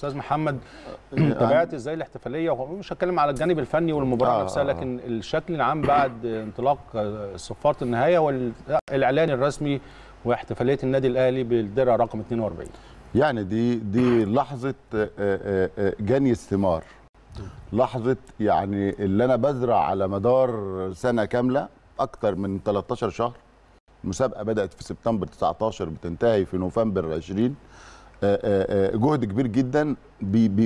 استاذ محمد تابعت ازاي الاحتفاليه ومش هتكلم على الجانب الفني والمباراه آه نفسها لكن آه، آه. الشكل العام بعد انطلاق صفاره النهايه والاعلان الرسمي واحتفاليه النادي الاهلي بالدرع رقم 42 يعني دي دي لحظه آه، جني الثمار لحظه يعني اللي انا بزرع على مدار سنه كامله اكتر من 13 شهر المسابقه بدات في سبتمبر 19 بتنتهي في نوفمبر 20 آه، آه، آه، جهد كبير جدا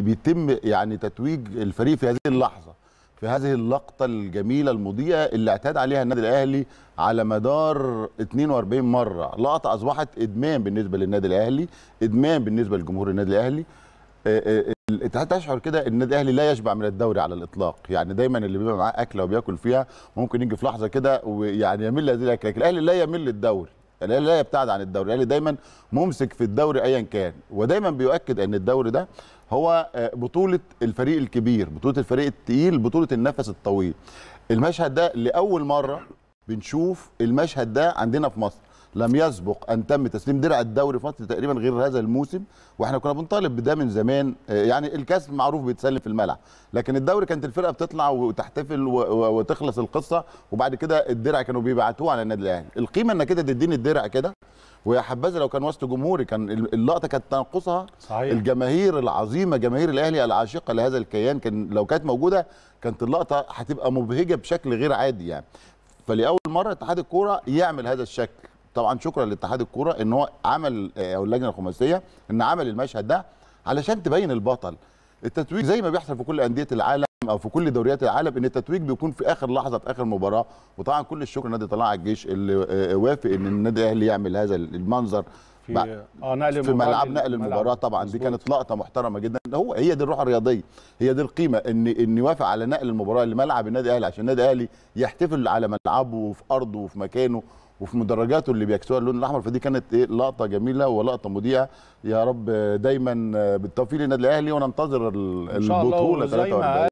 بيتم يعني تتويج الفريق في هذه اللحظه في هذه اللقطه الجميله المضيئه اللي اعتاد عليها النادي الاهلي على مدار 42 مره لقطه اصبحت ادمان بالنسبه للنادي الاهلي ادمان بالنسبه لجمهور النادي الاهلي انت تشعر كده ان النادي الاهلي لا يشبع من الدوري على الاطلاق يعني دايما اللي بيبقى معاه اكله وبياكل فيها ممكن يجي في لحظه كده ويعني يمل هذه الاكله الاهلي لا يمل الدوري الاهلي لا يبتعد عن الدوري الاهلي دايما ممسك في الدوري ايا كان ودايما بيؤكد ان الدوري ده هو آه، بطوله الفريق الكبير بطوله الفريق التقيل بطوله النفس الطويل المشهد ده لاول مره بنشوف المشهد ده عندنا في مصر لم يسبق ان تم تسليم درع الدوري فتره تقريبا غير هذا الموسم واحنا كنا بنطالب بده من زمان آه، يعني الكاس معروف بيتسلم في الملعب لكن الدوري كانت الفرقه بتطلع وتحتفل وتخلص القصه وبعد كده الدرع كانوا بيبعتوه على النادي الاهلي القيمه انك كده تديني الدرع كده ويا حبذا لو كان وسط جمهوري كان اللقطه كانت تنقصها صحيح. الجماهير العظيمه جماهير الاهلي العاشقه لهذا الكيان كان لو كانت موجوده كانت اللقطه هتبقى مبهجه بشكل غير عادي يعني فلاول مره اتحاد الكوره يعمل هذا الشكل طبعا شكرا لاتحاد الكوره ان هو عمل آه، او اللجنه الخماسيه ان عمل المشهد ده علشان تبين البطل التتويج زي ما بيحصل في كل انديه العالم او في كل دوريات العالم ان التتويج بيكون في اخر لحظه في اخر مباراه وطبعا كل الشكر لنادي طلائع الجيش اللي آه، آه، وافق ان النادي الاهلي يعمل هذا المنظر في اه نقل في ملعب نقل المباراه طبعا دي كانت لقطه محترمه جدا هو هي دي الروح الرياضيه هي دي القيمه ان ان يوافق على نقل المباراه لملعب النادي الاهلي عشان النادي الاهلي يحتفل على ملعبه وفي ارضه وفي مكانه وفي مدرجاته اللي بيكسوها اللون الاحمر فدي كانت ايه لقطه جميله ولقطه مذيعه يا رب دايما بالتوفيق للنادي الاهلي وننتظر البطوله 43